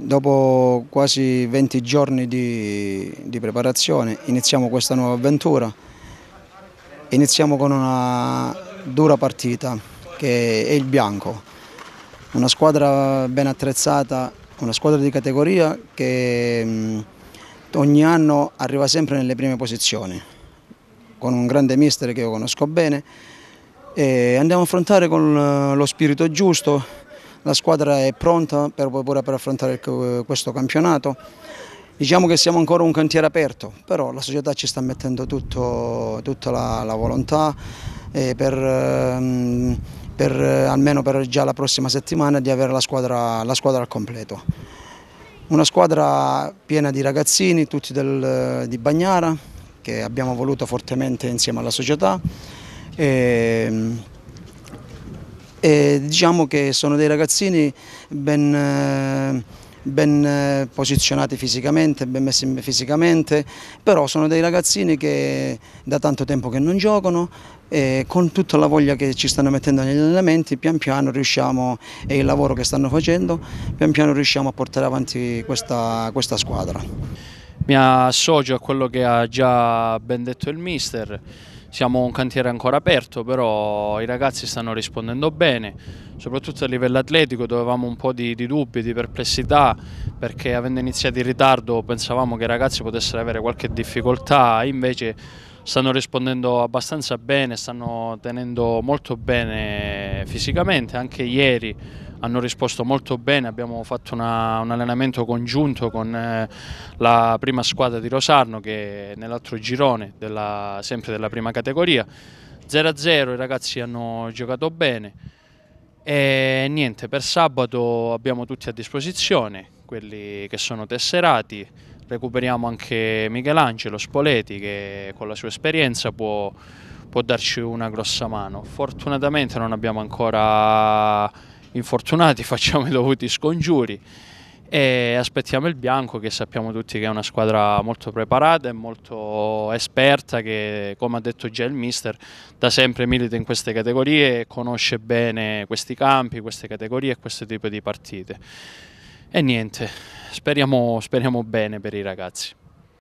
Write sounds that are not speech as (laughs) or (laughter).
Dopo quasi 20 giorni di, di, preparazione iniziamo questa nuova avventura. Iniziamo con una dura partita che è il Bianco, una squadra ben attrezzata, una squadra di categoria che ogni anno arriva sempre nelle prime posizioni, con un grande mister che io conosco bene. E andiamo a affrontare con lo spirito giusto la squadra è pronta per, per affrontare eh, questo campionato. Diciamo che siamo ancora un cantiere aperto, però la società ci sta mettendo tutto, tutta la, la volontà eh, per, ehm, per, eh, almeno per già la prossima settimana di avere la squadra, la squadra al completo. Una squadra piena di ragazzini, tutti del, di Bagnara, che abbiamo voluto fortemente insieme alla società. E, ehm, e diciamo che sono dei ragazzini ben, eh, ben eh, posizionati fisicamente, ben messi fisicamente, però sono dei ragazzini che da tanto tempo che non giocano e con tutta la voglia che ci stanno mettendo negli allenamenti pian piano riusciamo e il lavoro che stanno facendo pian piano riusciamo a portare avanti questa, questa squadra. Mi associo a quello che ha già ben detto il mister, siamo un cantiere ancora aperto, però i ragazzi stanno rispondendo bene, soprattutto a livello atletico dove avevamo un po' di, di, dubbi, di perplessità, perché avendo iniziato in ritardo pensavamo che i ragazzi potessero avere qualche difficoltà, invece stanno rispondendo abbastanza bene, stanno tenendo molto bene fisicamente, anche ieri hanno risposto molto bene, abbiamo fatto una, un allenamento congiunto con eh, la prima squadra di Rosarno che è nell'altro girone della, sempre della prima categoria. 0-0 i ragazzi hanno giocato bene e niente, per sabato abbiamo tutti a disposizione, quelli che sono tesserati, recuperiamo anche Michelangelo Spoleti che con la sua esperienza può, può darci una grossa mano. Fortunatamente non abbiamo ancora infortunati, (laughs) facciamo i dovuti scongiuri e aspettiamo il bianco che sappiamo tutti che è una squadra molto preparata e molto esperta che come ha detto già il mister da sempre milita in queste categorie e conosce bene questi campi, queste categorie e questo tipo di partite e niente, speriamo, speriamo bene per i ragazzi